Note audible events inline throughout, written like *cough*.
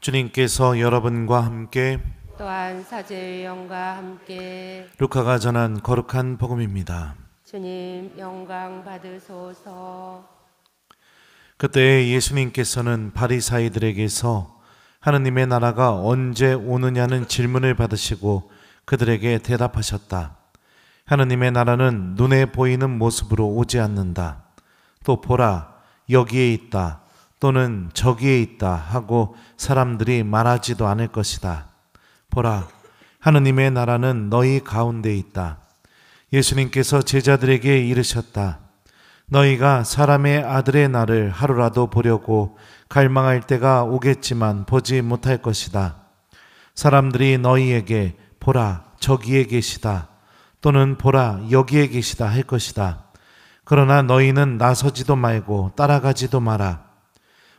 주님께서 여러분과 함께 또한 사제의 영과 함께 루카가 전한 거룩한 복음입니다. 주님 영광 받으소서. 그때 예수님께서는 바리사이들에게서 하느님의 나라가 언제 오느냐는 질문을 받으시고 그들에게 대답하셨다. 하느님의 나라는 눈에 보이는 모습으로 오지 않는다. 또 보라 여기에 있다. 또는 저기에 있다 하고 사람들이 말하지도 않을 것이다. 보라, 하느님의 나라는 너희 가운데 있다. 예수님께서 제자들에게 이르셨다. 너희가 사람의 아들의 날을 하루라도 보려고 갈망할 때가 오겠지만 보지 못할 것이다. 사람들이 너희에게 보라, 저기에 계시다. 또는 보라, 여기에 계시다 할 것이다. 그러나 너희는 나서지도 말고 따라가지도 마라.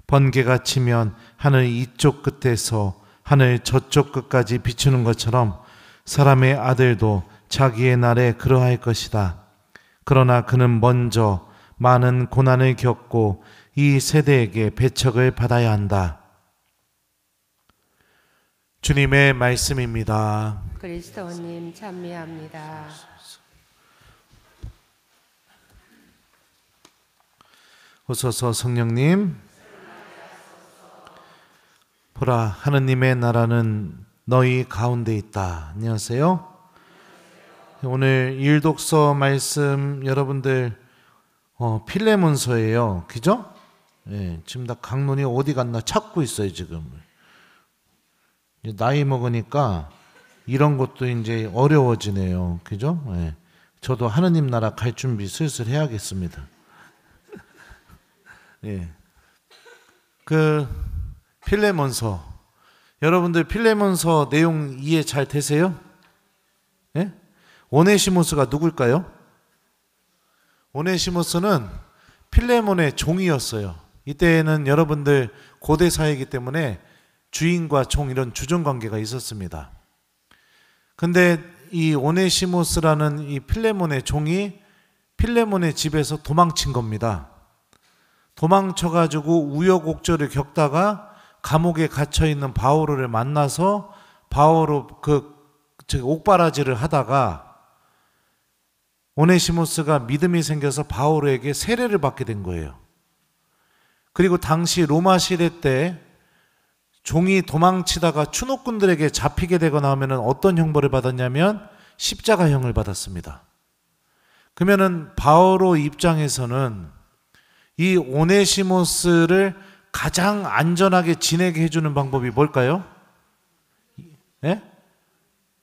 번개가 치면 하늘 이쪽 끝에서 하늘 저쪽 끝까지 비추는 것처럼 사람의 아들도 자기의 날에 그러할 것이다. 그러나 그는 먼저 많은 고난을 겪고 이 세대에게 배척을 받아야 한다. 주님의 말씀입니다. 그리스도님 찬미합니다. 호소서 성령님 보라 하느님의 나라는 너희 가운데 있다. 안녕하세요. 오늘 일독서 말씀 여러분들 어, 필레몬서예요. 그죠? 예, 지금 다 강론이 어디 갔나 찾고 있어요, 지금. 나이 먹으니까 이런 것도 이제 어려워지네요. 그죠? 예. 저도 하느님 나라 갈 준비 슬슬 해야겠습니다. *laughs* 예. 그 필레몬서. 여러분들 필레몬서 내용 이해 잘 되세요? 예? 오네시모스가 누굴까요? 오네시모스는 필레몬의 종이었어요. 이때는 여러분들 고대 사회이기 때문에 주인과 종 이런 주종 관계가 있었습니다. 근데 이 오네시모스라는 이 필레몬의 종이 필레몬의 집에서 도망친 겁니다. 도망쳐 가지고 우여곡절을 겪다가 감옥에 갇혀 있는 바오르를 만나서 바오르 그 옥바라지를 하다가 오네시모스가 믿음이 생겨서 바오르에게 세례를 받게 된 거예요. 그리고 당시 로마 시대 때 종이 도망치다가 추노꾼들에게 잡히게 되거나 하면은 어떤 형벌을 받았냐면 십자가형을 받았습니다. 그러면은 바오로 입장에서는 이 오네시모스를 가장 안전하게 지내게 해주는 방법이 뭘까요? 예?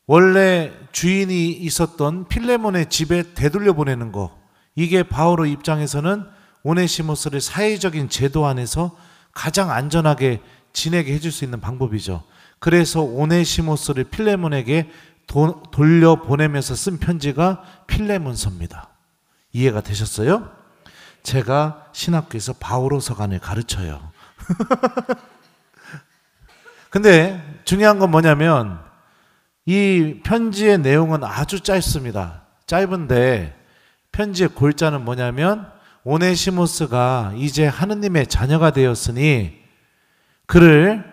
원래 주인이 있었던 필레몬의 집에 되돌려 보내는 거. 이게 바오로 입장에서는 오네시모스를 사회적인 제도 안에서 가장 안전하게 지내게 해줄 수 있는 방법이죠. 그래서 오네시모스를 필레몬에게 도, 돌려보내면서 쓴 편지가 필레몬서입니다. 이해가 되셨어요? 제가 신학교에서 바오로 서간을 가르쳐요. *laughs* 근데 중요한 건 뭐냐면 이 편지의 내용은 아주 짧습니다. 짧은데 편지의 골자는 뭐냐면 오네시모스가 이제 하느님의 자녀가 되었으니 그를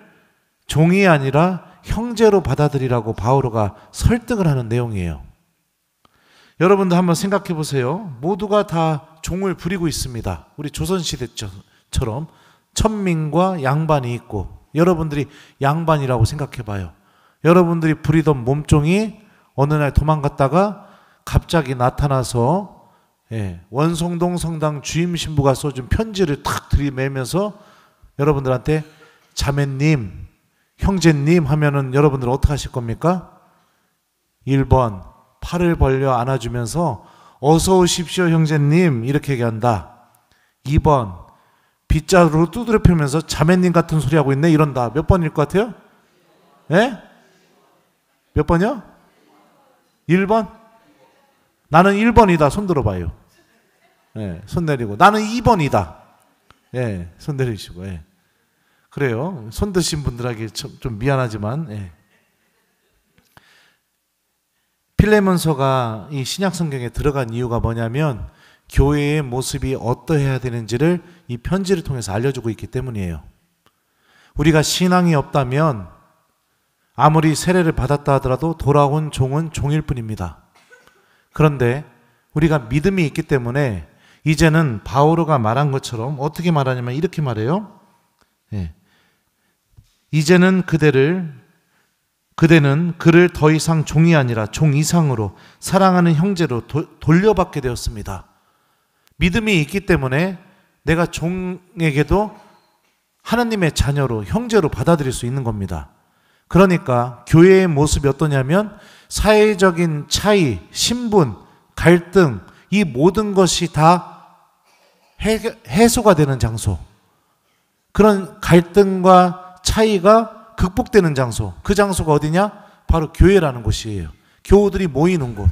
종이 아니라 형제로 받아들이라고 바오로가 설득을 하는 내용이에요. 여러분도 한번 생각해 보세요. 모두가 다 종을 부리고 있습니다. 우리 조선시대처럼 천민과 양반이 있고 여러분들이 양반이라고 생각해 봐요. 여러분들이 부리던 몸종이 어느 날 도망갔다가 갑자기 나타나서 예, 원성동 성당 주임 신부가 써준 편지를 탁 들이매면서 여러분들한테 자매님, 형제님 하면은 여러분들 어떻게 하실 겁니까? 1번 팔을 벌려 안아주면서 어서 오십시오 형제님 이렇게 얘기한다. 2번 빗자루로 두드려 펴면서 자매님 같은 소리 하고 있네 이런다. 몇 번일 것 같아요? 예? 몇 번이요? 1번? 나는 1번이다. 손 들어봐요. 예, 손 내리고. 나는 2번이다. 예, 손 내리시고. 예. 그래요. 손 드신 분들에게 좀, 미안하지만. 예. 필레몬서가 이 신약 성경에 들어간 이유가 뭐냐면 교회의 모습이 어떠해야 되는지를 이 편지를 통해서 알려주고 있기 때문이에요. 우리가 신앙이 없다면 아무리 세례를 받았다 하더라도 돌아온 종은 종일 뿐입니다. 그런데 우리가 믿음이 있기 때문에 이제는 바오로가 말한 것처럼 어떻게 말하냐면 이렇게 말해요. 예. 이제는 그대를 그대는 그를 더 이상 종이 아니라 종 이상으로 사랑하는 형제로 도, 돌려받게 되었습니다. 믿음이 있기 때문에 내가 종에게도 하나님의 자녀로 형제로 받아들일 수 있는 겁니다. 그러니까 교회의 모습이 어떠냐면 사회적인 차이, 신분, 갈등 이 모든 것이 다 해소가 되는 장소. 그런 갈등과 차이가 극복되는 장소. 그 장소가 어디냐? 바로 교회라는 곳이에요. 교우들이 모이는 곳.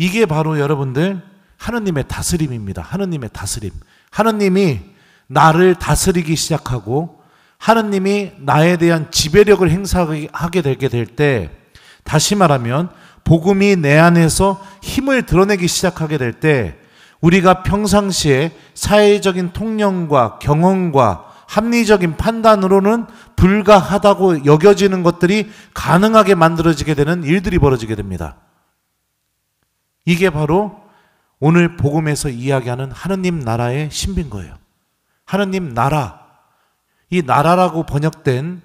이게 바로 여러분들 하느님의 다스림입니다. 하느님의 다스림. 하느님이 나를 다스리기 시작하고 하느님이 나에 대한 지배력을 행사하게 되게 될때 다시 말하면 복음이 내 안에서 힘을 드러내기 시작하게 될 때 우리가 평상시에 사회적인 통념과 경험과 합리적인 판단으로는 불가하다고 여겨지는 것들이 가능하게 만들어지게 되는 일들이 벌어지게 됩니다. 이게 바로 오늘 복음에서 이야기하는 하느님 나라의 신비인 거예요. 하느님 나라. 이 나라라고 번역된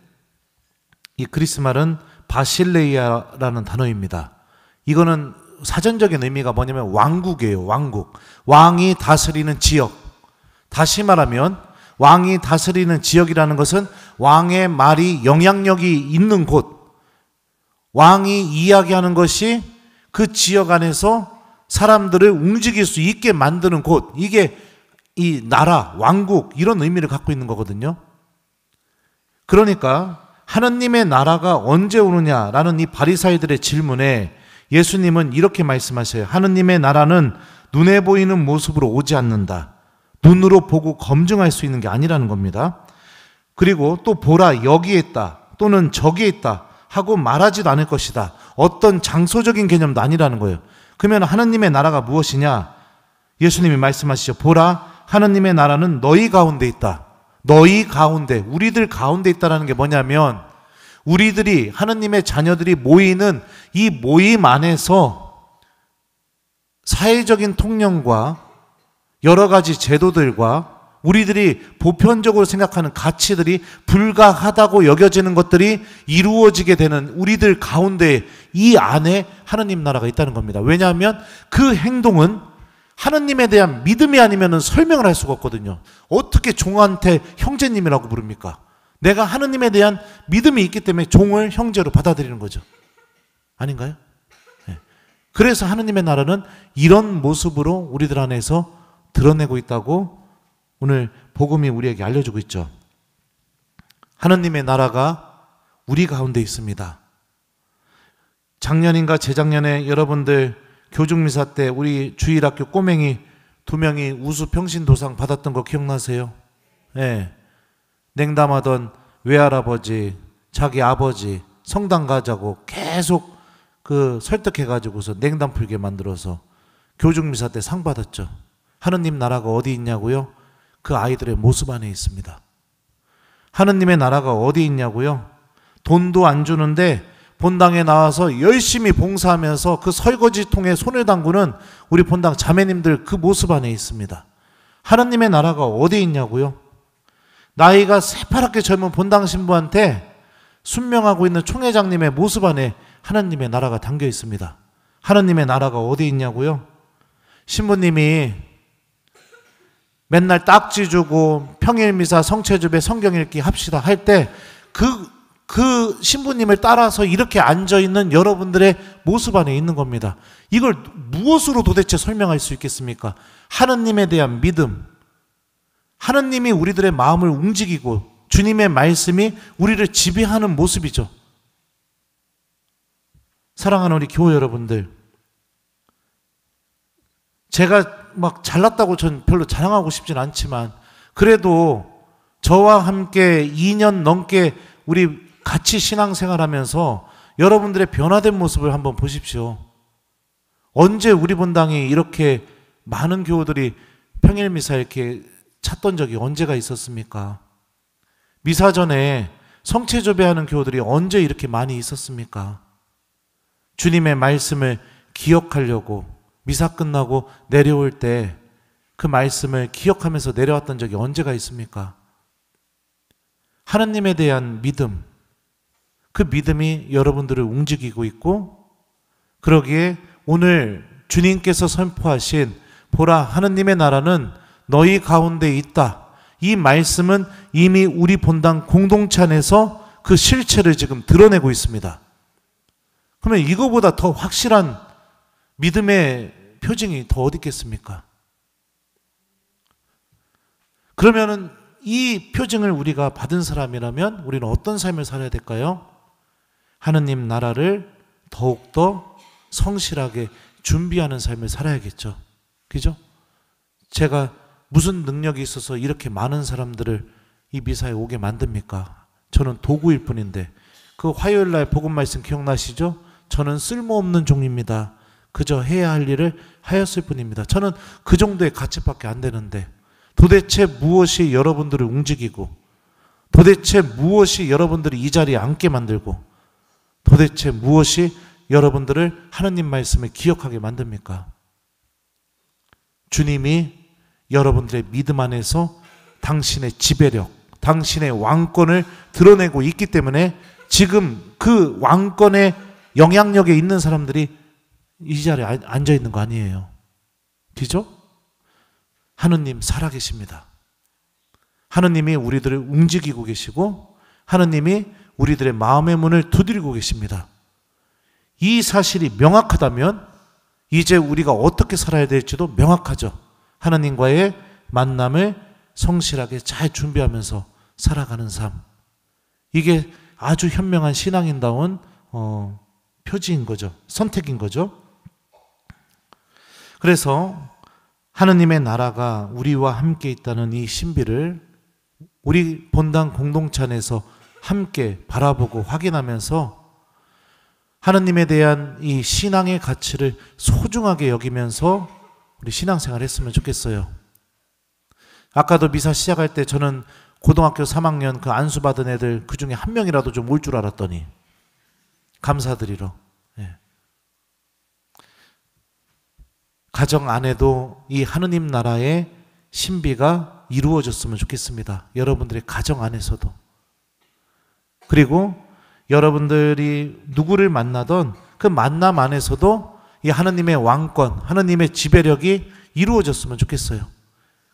이 그리스 말은 바실레이아라는 단어입니다. 이거는 사전적인 의미가 뭐냐면 왕국이에요. 왕국. 왕이 다스리는 지역. 다시 말하면 왕이 다스리는 지역이라는 것은 왕의 말이 영향력이 있는 곳. 왕이 이야기하는 것이 그 지역 안에서 사람들을 움직일 수 있게 만드는 곳, 이게 이 나라, 왕국, 이런 의미를 갖고 있는 거거든요. 그러니까 하느님의 나라가 언제 오느냐라는 이 바리사이들의 질문에 예수님은 이렇게 말씀하세요. 하느님의 나라는 눈에 보이는 모습으로 오지 않는다. 눈으로 보고 검증할 수 있는 게 아니라는 겁니다. 그리고 또 보라 여기에 있다 또는 저기에 있다 하고 말하지도 않을 것이다. 어떤 장소적인 개념도 아니라는 거예요. 그러면 하나님의 나라가 무엇이냐? 예수님이 말씀하시죠. 보라, 하나님의 나라는 너희 가운데 있다. 너희 가운데, 우리들 가운데 있다라는 게 뭐냐면 우리들이 하나님의 자녀들이 모이는 이 모임 안에서 사회적인 통념과 여러 가지 제도들과 우리들이 보편적으로 생각하는 가치들이 불가하다고 여겨지는 것들이 이루어지게 되는 우리들 가운데 이 안에 하느님 나라가 있다는 겁니다. 왜냐하면 그 행동은 하느님에 대한 믿음이 아니면 설명을 할 수가 없거든요. 어떻게 종한테 형제님이라고 부릅니까? 내가 하느님에 대한 믿음이 있기 때문에 종을 형제로 받아들이는 거죠. 아닌가요? 네. 그래서 하느님의 나라는 이런 모습으로 우리들 안에서 드러내고 있다고 오늘 복음이 우리에게 알려주고 있죠. 하느님의 나라가 우리 가운데 있습니다. 작년인가 재작년에 여러분들 교중미사 때 우리 주일학교 꼬맹이 두 명이 우수 평신도상 받았던 거 기억나세요? 예. 네. 냉담하던 외할아버지, 자기 아버지 성당 가자고 계속 그 설득해가지고서 냉담 풀게 만들어서 교중미사 때 상 받았죠. 하느님 나라가 어디 있냐고요? 그 아이들의 모습 안에 있습니다. 하느님의 나라가 어디 있냐고요? 돈도 안 주는데 본당에 나와서 열심히 봉사하면서 그 설거지 통에 손을 담그는 우리 본당 자매님들 그 모습 안에 있습니다. 하나님의 나라가 어디 있냐고요? 나이가 새파랗게 젊은 본당 신부한테 순명하고 있는 총회장님의 모습 안에 하나님의 나라가 담겨 있습니다. 하나님의 나라가 어디 있냐고요? 신부님이 맨날 딱지 주고 평일 미사 성체 집에 성경 읽기 합시다 할때 그그 그 신부님을 따라서 이렇게 앉아 있는 여러분들의 모습 안에 있는 겁니다. 이걸 무엇으로 도대체 설명할 수 있겠습니까? 하느님에 대한 믿음. 하느님이 우리들의 마음을 움직이고 주님의 말씀이 우리를 지배하는 모습이죠. 사랑하는 우리 교회 여러분들, 제가 막 잘났다고 전 별로 자랑하고 싶진 않지만 그래도 저와 함께 2년 넘게 우리 같이 신앙생활 하면서 여러분들의 변화된 모습을 한번 보십시오. 언제 우리 본당이 이렇게 많은 교우들이 평일 미사 이렇게 찾던 적이 언제가 있었습니까? 미사 전에 성체 조배하는 교우들이 언제 이렇게 많이 있었습니까? 주님의 말씀을 기억하려고 미사 끝나고 내려올 때 그 말씀을 기억하면서 내려왔던 적이 언제가 있습니까? 하나님에 대한 믿음, 그 믿음이 여러분들을 움직이고 있고, 그러기에 오늘 주님께서 선포하신 보라 하느님의 나라는 너희 가운데 있다. 이 말씀은 이미 우리 본당 공동체 안에서 그 실체를 지금 드러내고 있습니다. 그러면 이거보다 더 확실한 믿음의 표징이 더 어디 있겠습니까? 그러면은 이 표징을 우리가 받은 사람이라면 우리는 어떤 삶을 살아야 될까요? 하느님 나라를 더욱더 성실하게 준비하는 삶을 살아야겠죠. 그죠? 제가 무슨 능력이 있어서 이렇게 많은 사람들을 이 미사에 오게 만듭니까? 저는 도구일 뿐인데 그 화요일 날 복음 말씀 기억나시죠? 저는 쓸모없는 종입니다. 그저 해야 할 일을 하였을 뿐입니다. 저는 그 정도의 가치밖에 안 되는데 도대체 무엇이 여러분들을 움직이고 도대체 무엇이 여러분들이 이 자리에 앉게 만들고 도대체 무엇이 여러분들을 하나님 말씀을 기억하게 만듭니까? 주님이 여러분들의 믿음 안에서 당신의 지배력, 당신의 왕권을 드러내고 있기 때문에 지금 그 왕권의 영향력에 있는 사람들이 이 자리에 앉아 있는 거 아니에요. 그죠? 하느님 살아계십니다. 하느님이 우리들을 움직이고 계시고 하느님이 우리들의 마음의 문을 두드리고 계십니다. 이 사실이 명확하다면 이제 우리가 어떻게 살아야 될지도 명확하죠. 하나님과의 만남을 성실하게 잘 준비하면서 살아가는 삶. 이게 아주 현명한 신앙인다운 어, 표지인 거죠. 선택인 거죠. 그래서 하느님의 나라가 우리와 함께 있다는 이 신비를 우리 본당 공동체 에서 함께 바라보고 확인하면서 하느님에 대한 이 신앙의 가치를 소중하게 여기면서 우리 신앙생활 했으면 좋겠어요. 아까도 미사 시작할 때 저는 고등학교 3학년 그 안수받은 애들 그 중에 한 명이라도 좀 올 줄 알았더니 감사드리러 가정 안에도 이 하느님 나라의 신비가 이루어졌으면 좋겠습니다. 여러분들의 가정 안에서도. 그리고 여러분들이 누구를 만나던 그 만남 안에서도 이 하느님의 왕권, 하느님의 지배력이 이루어졌으면 좋겠어요.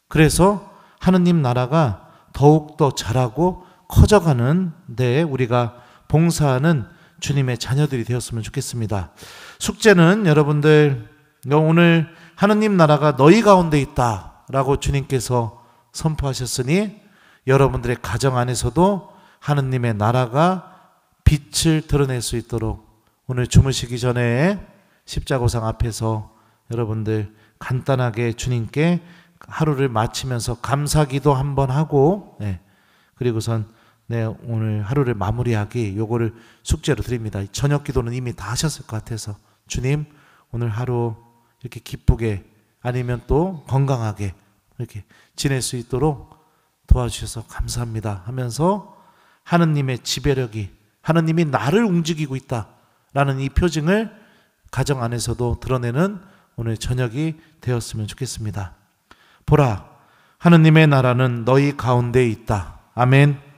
그래서 하느님 나라가 더욱더 자라고 커져가는 데 우리가 봉사하는 주님의 자녀들이 되었으면 좋겠습니다. 숙제는 여러분들 오늘 하느님 나라가 너희 가운데 있다라고 주님께서 선포하셨으니 여러분들의 가정 안에서도 하느님의 나라가 빛을 드러낼 수 있도록 오늘 주무시기 전에 십자고상 앞에서 여러분들 간단하게 주님께 하루를 마치면서 감사기도 한번 하고 네. 그리고선 네, 오늘 하루를 마무리하기 요거를 숙제로 드립니다. 저녁 기도는 이미 다 하셨을 것 같아서 주님 오늘 하루 이렇게 기쁘게 아니면 또 건강하게 이렇게 지낼 수 있도록 도와주셔서 감사합니다 하면서 하느님의 지배력이 하느님이 나를 움직이고 있다라는 이 표징을 가정 안에서도 드러내는 오늘 저녁이 되었으면 좋겠습니다. 보라, 하느님의 나라는 너희 가운데 있다. 아멘.